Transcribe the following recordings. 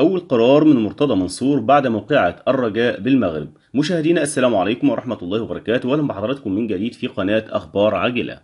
أول قرار من مرتضى منصور بعد موقعة الرجاء بالمغرب مشاهدينا السلام عليكم ورحمة الله وبركاته وأهلا بحضراتكم من جديد في قناة أخبار عاجلة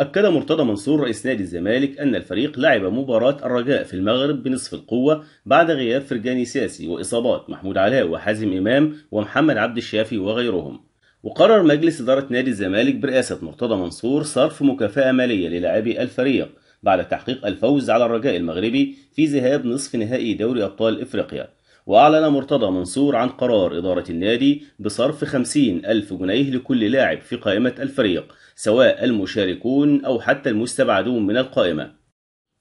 أكد مرتضى منصور رئيس نادي الزمالك أن الفريق لعب مباراة الرجاء في المغرب بنصف القوة بعد غياب فرجاني سياسي وإصابات محمود علاء وحازم إمام ومحمد عبد الشافي وغيرهم وقرر مجلس إدارة نادي الزمالك برئاسة مرتضى منصور صرف مكافأة مالية للاعبي الفريق بعد تحقيق الفوز على الرجاء المغربي في ذهاب نصف نهائي دوري أبطال إفريقيا وأعلن مرتضى منصور عن قرار إدارة النادي بصرف 50 ألف جنيه لكل لاعب في قائمة الفريق سواء المشاركون أو حتى المستبعدون من القائمة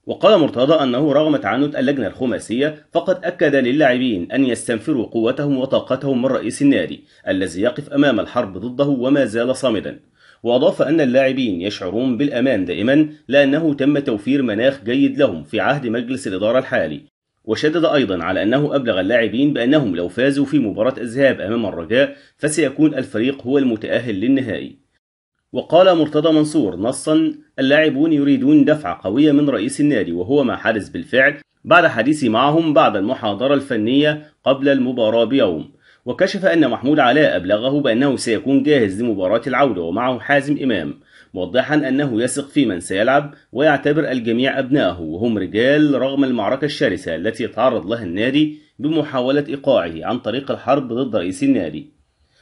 وقال مرتضى أنه رغم تعنت اللجنة الخماسية فقد أكد للاعبين أن يستنفروا قوتهم وطاقتهم من رئيس النادي الذي يقف أمام الحرب ضده وما زال صامدا وأضاف أن اللاعبين يشعرون بالأمان دائما لأنه تم توفير مناخ جيد لهم في عهد مجلس الإدارة الحالي وشدد أيضا على أنه أبلغ اللاعبين بأنهم لو فازوا في مباراة الذهاب أمام الرجاء فسيكون الفريق هو المتأهل للنهائي وقال مرتضى منصور نصا اللاعبون يريدون دفعة قوية من رئيس النادي وهو ما حدث بالفعل بعد حديثي معهم بعد المحاضرة الفنية قبل المباراة بيوم وكشف أن محمود علاء أبلغه بأنه سيكون جاهز لمباراة العودة ومعه حازم إمام موضحا أنه يثق في من سيلعب ويعتبر الجميع أبنائه وهم رجال رغم المعركة الشرسة التي يتعرض لها النادي بمحاولة إيقاعه عن طريق الحرب ضد رئيس النادي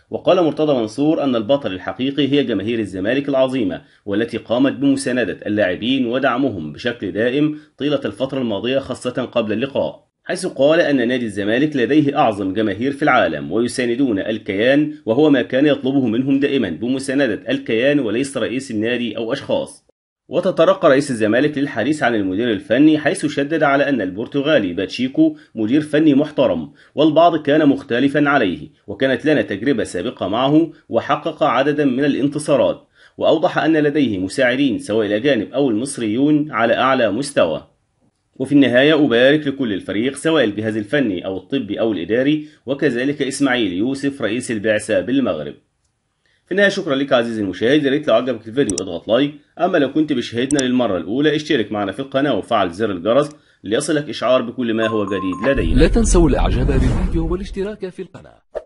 وقال مرتضى منصور أن البطل الحقيقي هي جماهير الزمالك العظيمة والتي قامت بمساندة اللاعبين ودعمهم بشكل دائم طيلة الفترة الماضية خاصة قبل اللقاء حيث قال أن نادي الزمالك لديه أعظم جماهير في العالم ويساندون الكيان وهو ما كان يطلبه منهم دائما بمساندة الكيان وليس رئيس النادي أو أشخاص وتطرق رئيس الزمالك للحديث عن المدير الفني حيث شدد على أن البرتغالي باتشيكو مدير فني محترم والبعض كان مختلفا عليه وكانت لنا تجربة سابقة معه وحقق عددا من الانتصارات وأوضح أن لديه مساعدين سواء الأجانب أو المصريون على أعلى مستوى وفي النهاية أبارك لكل الفريق سواء الجهاز الفني أو الطبي أو الإداري وكذلك إسماعيل يوسف رئيس البعثة بالمغرب في النهاية شكرا لك عزيزي المشاهد يا ريت لو عجبك الفيديو اضغط لايك أما لو كنت بشاهدنا للمرة الأولى اشترك معنا في القناة وفعل زر الجرس ليصلك إشعار بكل ما هو جديد لدينا لا تنسوا الإعجاب بالفيديو والاشتراك في القناة